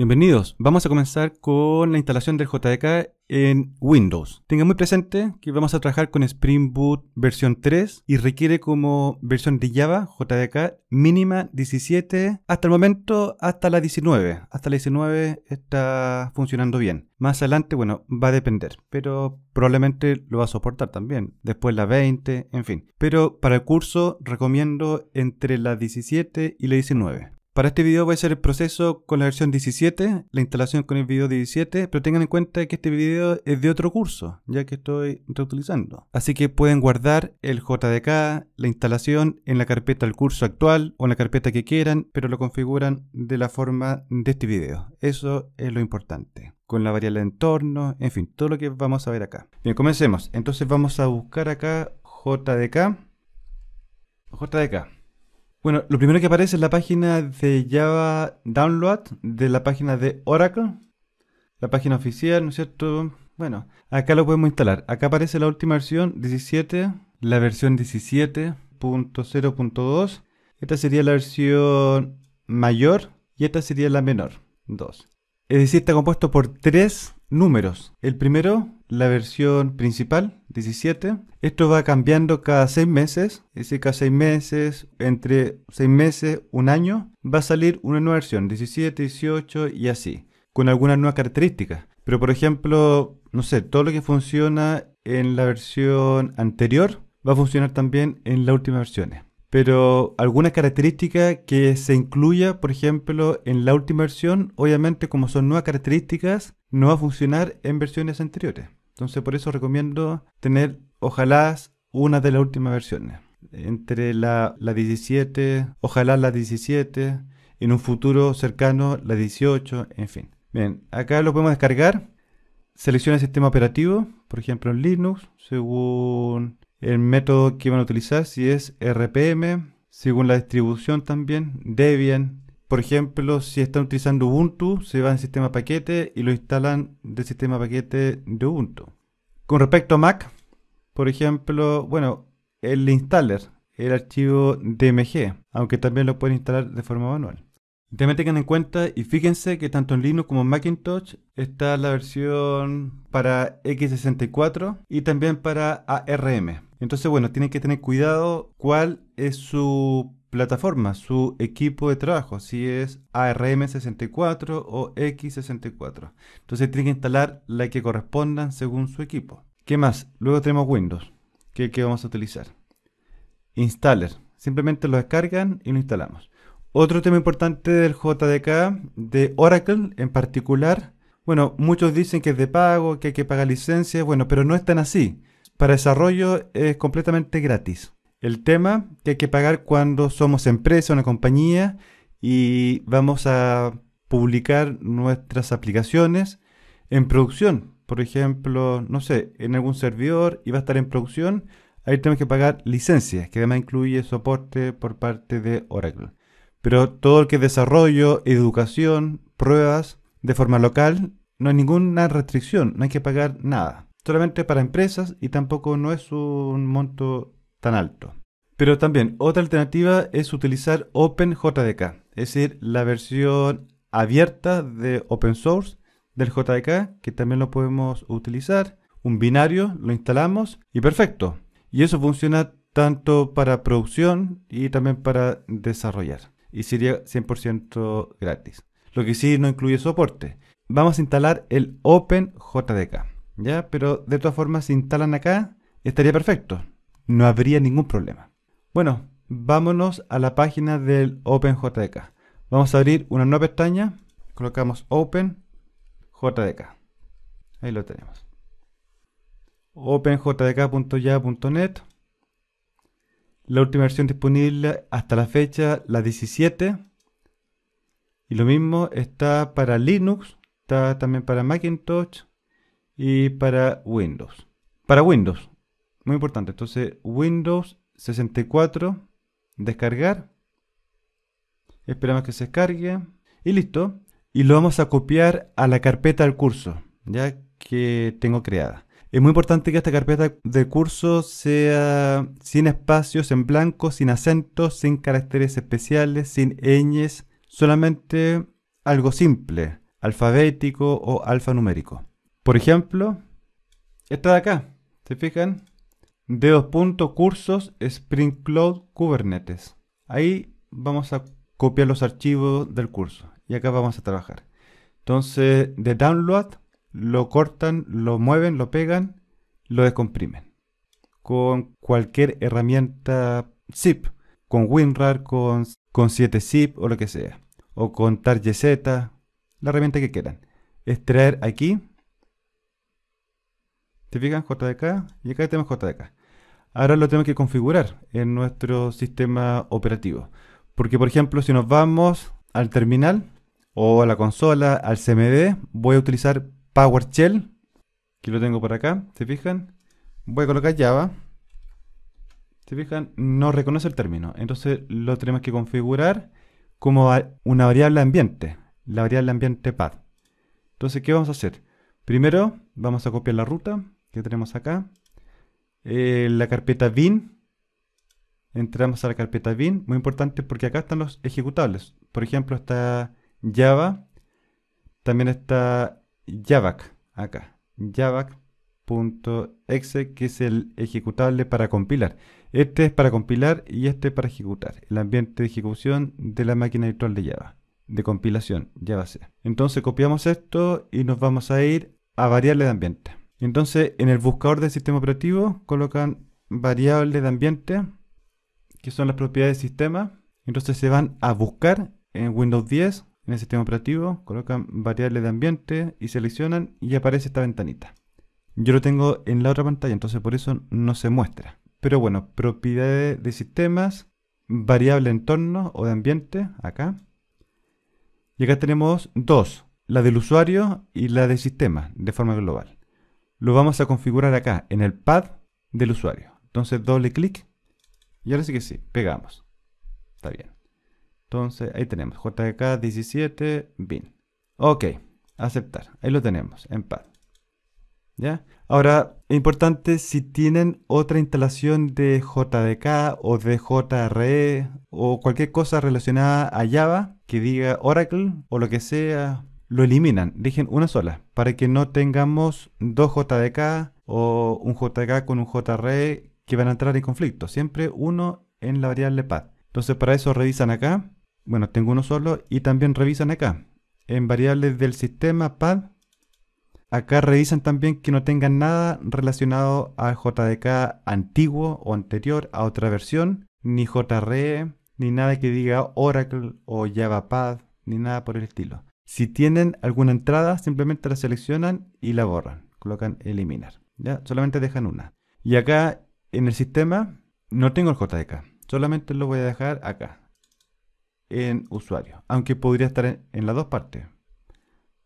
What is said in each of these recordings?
Bienvenidos, vamos a comenzar con la instalación del JDK en Windows. Tenga muy presente que vamos a trabajar con Spring Boot versión 3 y requiere como versión de Java JDK mínima 17 hasta el momento hasta la 19. Hasta la 19 está funcionando bien. Más adelante, bueno, va a depender, pero probablemente lo va a soportar también. Después la 20, en fin. Pero para el curso recomiendo entre la 17 y la 19. Para este video voy a hacer el proceso con la versión 17, la instalación con el video 17, pero tengan en cuenta que este video es de otro curso, ya que estoy reutilizando. Así que pueden guardar el JDK, la instalación en la carpeta del curso actual o en la carpeta que quieran, pero lo configuran de la forma de este video. Eso es lo importante con la variable de entorno, en fin, todo lo que vamos a ver acá. Bien, comencemos. Entonces vamos a buscar acá JDK. JDK. Bueno, lo primero que aparece es la página de Java Download, de la página de Oracle, la página oficial, ¿no es cierto? Bueno, acá lo podemos instalar. Acá aparece la última versión 17, la versión 17.0.2. Esta sería la versión mayor y esta sería la menor, 2. Es decir, está compuesto por tres números. El primero, la versión principal, 17. Esto va cambiando cada seis meses. Es decir, cada seis meses, entre seis meses, un año, va a salir una nueva versión, 17, 18 y así, con algunas nuevas características. Pero por ejemplo, no sé, todo lo que funciona en la versión anterior va a funcionar también en las últimas versiones pero alguna característica que se incluya, por ejemplo, en la última versión, obviamente como son nuevas características, no va a funcionar en versiones anteriores. Entonces por eso recomiendo tener, ojalá, una de las últimas versiones. Entre la, 17, ojalá la 17, en un futuro cercano la 18, en fin. Bien, acá lo podemos descargar. Selecciona el sistema operativo, por ejemplo en Linux, según el método que van a utilizar, si es RPM, según la distribución también, Debian. Por ejemplo, si están utilizando Ubuntu, se va al sistema paquete y lo instalan del sistema paquete de Ubuntu. Con respecto a Mac, por ejemplo, bueno, el installer, el archivo DMG, aunque también lo pueden instalar de forma manual. También tengan en cuenta y fíjense que tanto en Linux como en Macintosh está la versión para x64 y también para ARM. Entonces, bueno, tienen que tener cuidado cuál es su plataforma, su equipo de trabajo, si es ARM64 o X64. Entonces tienen que instalar la que corresponda según su equipo. ¿Qué más? Luego tenemos Windows, que es que vamos a utilizar. Installer. Simplemente lo descargan y lo instalamos. Otro tema importante del JDK, de Oracle en particular, bueno, muchos dicen que es de pago, que hay que pagar licencias, bueno, pero no es tan así. Para desarrollo es completamente gratis. El tema que hay que pagar cuando somos empresa, una compañía, y vamos a publicar nuestras aplicaciones en producción. Por ejemplo, no sé, en algún servidor y va a estar en producción, ahí tenemos que pagar licencias, que además incluye soporte por parte de Oracle. Pero todo lo que desarrollo, educación, pruebas, de forma local, no hay ninguna restricción, no hay que pagar nada. Solamente para empresas y tampoco no es un monto tan alto. Pero también otra alternativa es utilizar OpenJDK, es decir, la versión abierta de open source del JDK, que también lo podemos utilizar. Un binario, lo instalamos y perfecto. Y eso funciona tanto para producción y también para desarrollar y sería 100% gratis. Lo que sí no incluye soporte. Vamos a instalar el OpenJDK, ¿ya? Pero de todas formas, si instalan acá, estaría perfecto. No habría ningún problema. Bueno, vámonos a la página del OpenJDK. Vamos a abrir una nueva pestaña, colocamos OpenJDK. Ahí lo tenemos. OpenJDK.ya.net la última versión disponible hasta la fecha, la 17. Y lo mismo está para Linux, está también para Macintosh y para Windows. Para Windows, muy importante. Entonces, Windows 64, descargar. Esperamos que se descargue y listo. Y lo vamos a copiar a la carpeta del curso, ya que tengo creada. Es muy importante que esta carpeta de curso sea sin espacios, en blanco, sin acentos, sin caracteres especiales, sin ñes, solamente algo simple, alfabético o alfanumérico. Por ejemplo, esta de acá, ¿se fijan? De dos puntos cursos Spring Cloud Kubernetes. Ahí vamos a copiar los archivos del curso y acá vamos a trabajar. Entonces, de download lo cortan, lo mueven, lo pegan, lo descomprimen. Con cualquier herramienta zip, con WinRAR, con, con 7zip o lo que sea, o con Target la herramienta que quieran. Extraer aquí, ¿te fijan? JDK, y acá tenemos JDK. Ahora lo tenemos que configurar en nuestro sistema operativo. Porque, por ejemplo, si nos vamos al terminal o a la consola, al CMD, voy a utilizar PowerShell, que lo tengo por acá, ¿se fijan? Voy a colocar Java. ¿Se fijan? No reconoce el término. Entonces lo tenemos que configurar como una variable ambiente, la variable ambiente path. Entonces, ¿qué vamos a hacer? Primero, vamos a copiar la ruta que tenemos acá. Eh, la carpeta bin. Entramos a la carpeta bin. Muy importante porque acá están los ejecutables. Por ejemplo, está Java. También está Javac, acá, javac.exe, que es el ejecutable para compilar. Este es para compilar y este para ejecutar, el ambiente de ejecución de la máquina virtual de Java, de compilación, Java Entonces copiamos esto y nos vamos a ir a variable de ambiente. Entonces en el buscador del sistema operativo colocan variable de ambiente, que son las propiedades del sistema. Entonces se van a buscar en Windows 10 en el sistema operativo, colocan variables de ambiente y seleccionan y aparece esta ventanita. Yo lo tengo en la otra pantalla, entonces por eso no se muestra. Pero bueno, propiedades de sistemas, variable entorno o de ambiente, acá. Y acá tenemos dos, la del usuario y la de sistema, de forma global. Lo vamos a configurar acá, en el pad del usuario. Entonces doble clic y ahora sí que sí, pegamos. Está bien. Entonces, ahí tenemos. jdk, 17 bin. Ok, aceptar. Ahí lo tenemos, en pad. ¿Ya? Ahora, importante, si tienen otra instalación de JDK o de JRE o cualquier cosa relacionada a Java que diga Oracle o lo que sea, lo eliminan, dejen una sola, para que no tengamos dos JDK o un JDK con un JRE que van a entrar en conflicto, siempre uno en la variable path. Entonces para eso revisan acá, bueno, tengo uno solo y también revisan acá. En variables del sistema pad, acá revisan también que no tengan nada relacionado a JDK antiguo o anterior a otra versión, ni JRE, ni nada que diga Oracle o JavaPad, ni nada por el estilo. Si tienen alguna entrada, simplemente la seleccionan y la borran. Colocan eliminar. ¿ya? Solamente dejan una. Y acá en el sistema no tengo el JDK. Solamente lo voy a dejar acá en usuario, aunque podría estar en, las dos partes,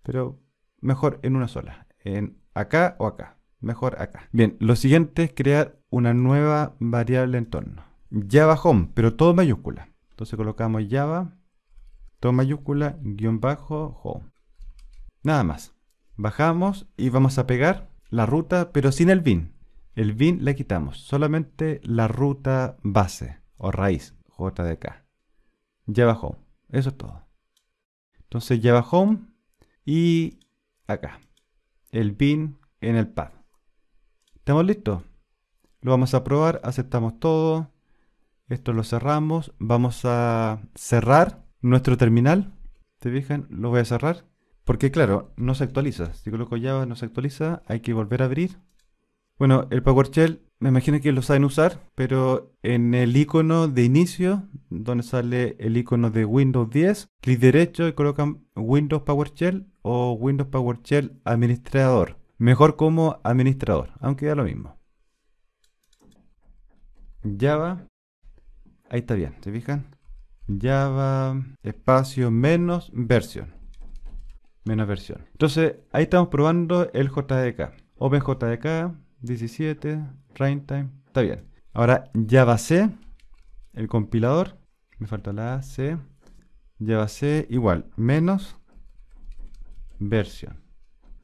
pero mejor en una sola, en acá o acá, mejor acá. Bien, lo siguiente es crear una nueva variable entorno. Java Home, pero todo mayúscula. Entonces colocamos Java, todo mayúscula, guión bajo, Home. Nada más. Bajamos y vamos a pegar la ruta, pero sin el bin. El bin le quitamos, solamente la ruta base o raíz, JDK. Java Home. Eso es todo. Entonces Java Home y acá. El bin en el pad. ¿Estamos listos? Lo vamos a probar, aceptamos todo. Esto lo cerramos. Vamos a cerrar nuestro terminal. ¿Te fijan? Lo voy a cerrar. Porque claro, no se actualiza. Si coloco Java no se actualiza. Hay que volver a abrir. Bueno, el PowerShell me imagino que lo saben usar, pero en el icono de inicio, donde sale el icono de Windows 10, clic derecho y colocan Windows PowerShell o Windows PowerShell Administrador. Mejor como administrador, aunque da lo mismo. Java. Ahí está bien, ¿se fijan? Java espacio menos versión. Menos versión. Entonces, ahí estamos probando el JDK. Open JDK. 17, runtime, está bien. Ahora Java C, el compilador, me falta la C, Java C igual, menos versión.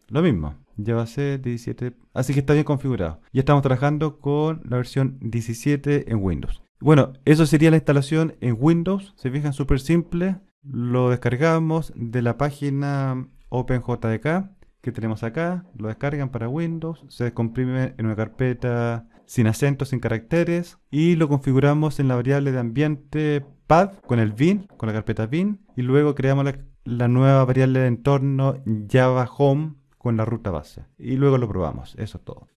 Lo mismo, Java C 17, así que está bien configurado. Ya estamos trabajando con la versión 17 en Windows. Bueno, eso sería la instalación en Windows, se fijan súper simple. Lo descargamos de la página OpenJDK que tenemos acá, lo descargan para Windows, se descomprime en una carpeta sin acentos, sin caracteres y lo configuramos en la variable de ambiente pad con el bin, con la carpeta bin y luego creamos la, nueva variable de entorno java home con la ruta base y luego lo probamos, eso es todo.